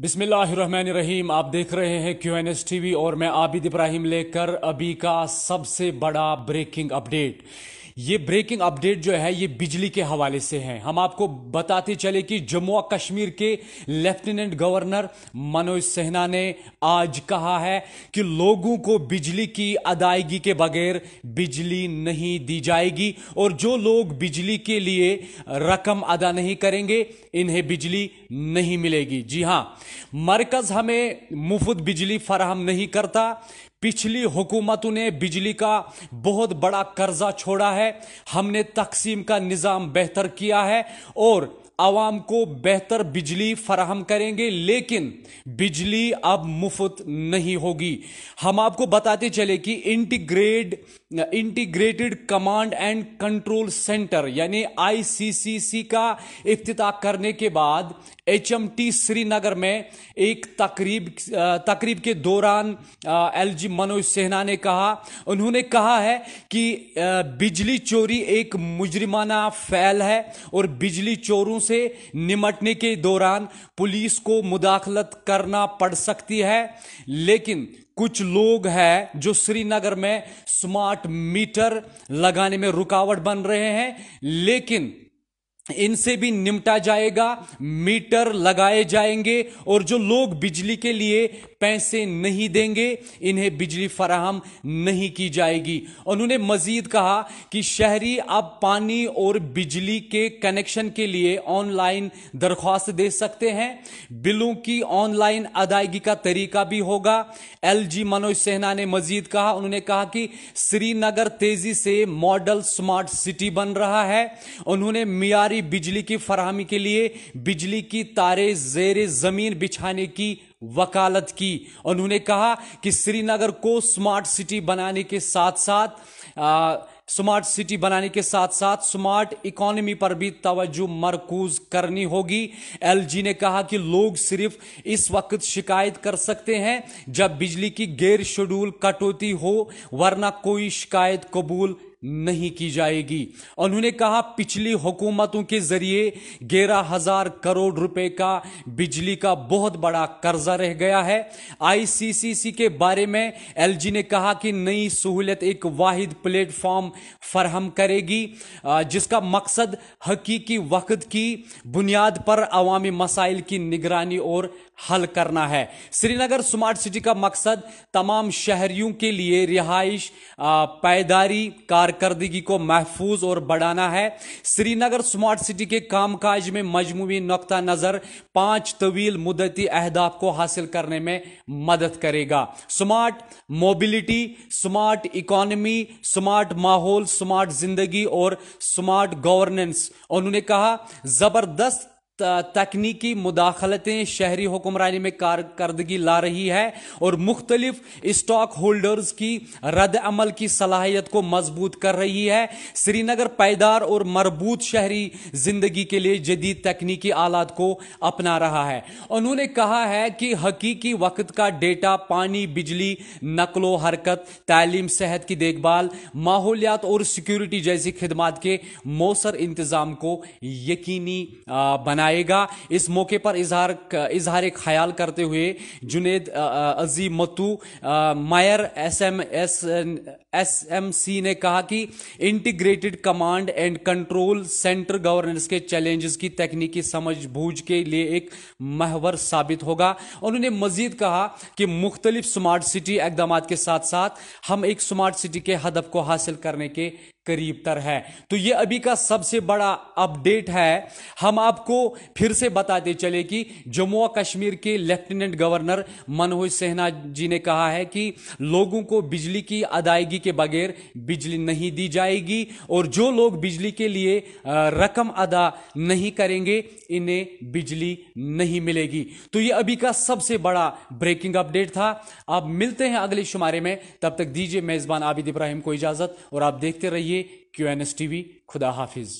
बिस्मिल्लाहिर्रहमानिर्रहीम आप देख रहे हैं Q N S T V और मैं आबिद इब्राहिम लेकर अभी का सबसे बड़ा ब्रेकिंग अपडेट ये ब्रेकिंग अपडेट जो है ये बिजली के हवाले से है हम आपको बताते चले कि जम्मू और कश्मीर के लेफ्टिनेंट गवर्नर मनोज सिन्हा ने आज कहा है कि लोगों को बिजली की अदायगी के बगैर बिजली नहीं दी जाएगी और जो लोग बिजली के लिए रकम अदा नहीं करेंगे इन्हें बिजली नहीं मिलेगी जी हां मरकज हमें मुफ्त बिजली फराहम नहीं करता पिछली हुकूमतों ने बिजली का बहुत बड़ा कर्जा छोड़ा है हमने तकसीम का निज़ाम बेहतर किया है और आवाम को बेहतर बिजली फराहम करेंगे लेकिन बिजली अब मुफ्त नहीं होगी हम आपको बताते चले कि integrated integrated command and control centre यानी आईसीसीसी का अफ्ताह करने के बाद एचएमटी श्रीनगर में एक तकरीब तकरीब के दौरान एलजी मनोज सिन्हा ने कहा उन्होंने कहा है कि बिजली चोरी एक मुजरिमाना फैल है और बिजली चोरों से निमटने के दौरान पुलिस को मुदाखलत करना पड़ सकती है लेकिन कुछ लोग हैं जो श्रीनगर में स्मार्ट मीटर लगाने में रुकावट बन रहे हैं लेकिन इनसे भी निमटा जाएगा मीटर लगाए जाएंगे और जो लोग बिजली के लिए पैसे नहीं देंगे इन्हें बिजली फराहम नहीं की जाएगी उन्होंने मजीद कहा कि शहरी अब पानी और बिजली के कनेक्शन के लिए ऑनलाइन दरख्वास्त दे सकते हैं बिलों की ऑनलाइन अदायगी का तरीका भी होगा एलजी मनोज सेना ने मजीद कहा उन्होंने कहा कि श्रीनगर तेजी से मॉडल स्मार्ट सिटी बन रहा है उन्होंने मियारी सरकारी बिजली की फराहमी के लिए बिजली की तारे जेर जमीन बिछाने की वकालत की उन्होंने कहा कि श्रीनगर को स्मार्ट सिटी बनाने के साथ साथ आ, स्मार्ट सिटी बनाने के साथ साथ स्मार्ट इकोनॉमी पर भी तवज्जो मरकूज करनी होगी एलजी ने कहा कि लोग सिर्फ इस वक्त शिकायत कर सकते हैं जब बिजली की गैर शेड्यूल कटौती हो वरना कोई शिकायत कबूल नहीं की जाएगी उन्होंने कहा पिछली हुकूमतों के जरिए ग्यारह हजार करोड़ रुपए का बिजली का बहुत बड़ा कर्जा रह गया है आईसीसीसी के बारे में एलजी ने कहा कि नई सहूलियत एक वाहिद प्लेटफॉर्म फरहम करेगी जिसका मकसद हकीकी वक्त की बुनियाद पर अवामी मसाइल की निगरानी और हल करना है श्रीनगर स्मार्ट सिटी का मकसद तमाम शहरियों के लिए रिहाइश पायदारी कार कारकर्दगी को महफूज और बढ़ाना है श्रीनगर स्मार्ट सिटी के कामकाज में मजमू नुकता नज़र पांच तवील मुदती अहदाफ को हासिल करने में मदद करेगा smart mobility smart economy smart माहौल स्मार्ट जिंदगी और स्मार्ट गवर्नेंस उन्होंने कहा जबरदस्त तकनीकी मुदाखलतें शहरी हुक्मरानी में कारकर्दगी ला रही है और मुख्तलिफ स्टॉक होल्डर्स की रद्द अमल की सलाहियत को मजबूत कर रही है श्रीनगर पायदार और मरबूत शहरी जिंदगी के लिए जदीद तकनीकी आलात को अपना रहा है उन्होंने कहा है कि हकीकी वक्त का डेटा पानी बिजली नकलो हरकत तालीम सेहत की देखभाल माहौलियात और सिक्योरिटी जैसी खदमात के मौसर इंतजाम को यकीनी बना आएगा इस मौके पर इजहार इजहार ख्याल करते हुए जुनेद अजी Mattu mayor S M S S M C ने कहा कि integrated command and control centre governance के चैलेंजेस की तकनीकी समझ बूझ के लिए एक महवर साबित होगा उन्होंने मजीद कहा कि मुख्तलिफ स्मार्ट सिटी इकदाम के साथ साथ हम एक स्मार्ट सिटी के हदफ को हासिल करने के करीब तर है तो ये अभी का सबसे बड़ा अपडेट है हम आपको फिर से बताते चले कि जम्मू और कश्मीर के लेफ्टिनेंट गवर्नर मनोज सिन्हा जी ने कहा है कि लोगों को बिजली की अदायगी के बगैर बिजली नहीं दी जाएगी और जो लोग बिजली के लिए रकम अदा नहीं करेंगे इन्हें बिजली नहीं मिलेगी तो ये अभी का सबसे बड़ा ब्रेकिंग अपडेट था आप मिलते हैं अगले शुमारे में तब तक दीजिए मेजबान आबिद इब्राहिम को इजाजत और आप देखते रहिए Q N S T V खुदा हाफिज़